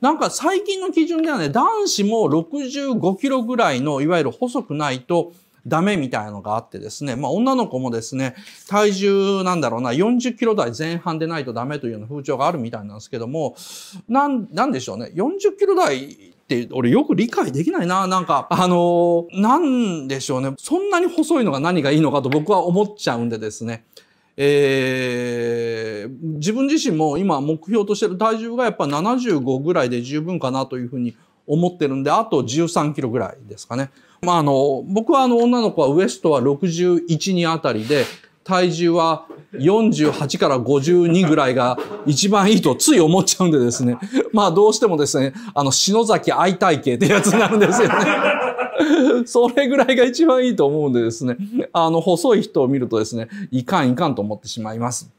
なんか最近の基準ではね、男子も65キロぐらいの、いわゆる細くないと、ダメみたいなのがあってですね、まあ女の子もですね、体重なんだろうな、40キロ台前半でないとダメというような風潮があるみたいなんですけども、なん、なんでしょうね、40キロ台って俺よく理解できないな。なんか、あのー、なんでしょうね。そんなに細いのが何がいいのかと僕は思っちゃうんでですね。えー、自分自身も今目標としてる体重がやっぱ75ぐらいで十分かなというふうに思ってるんで、あと13キロぐらいですかね。まあ、あの、僕はあの女の子はウエストは61、2あたりで、体重は48から52ぐらいが一番いいとつい思っちゃうんでですね。まあどうしてもですね、あの、篠崎愛体系ってやつになるんですよね。それぐらいが一番いいと思うんでですね。あの、細い人を見るとですね、いかんいかんと思ってしまいます。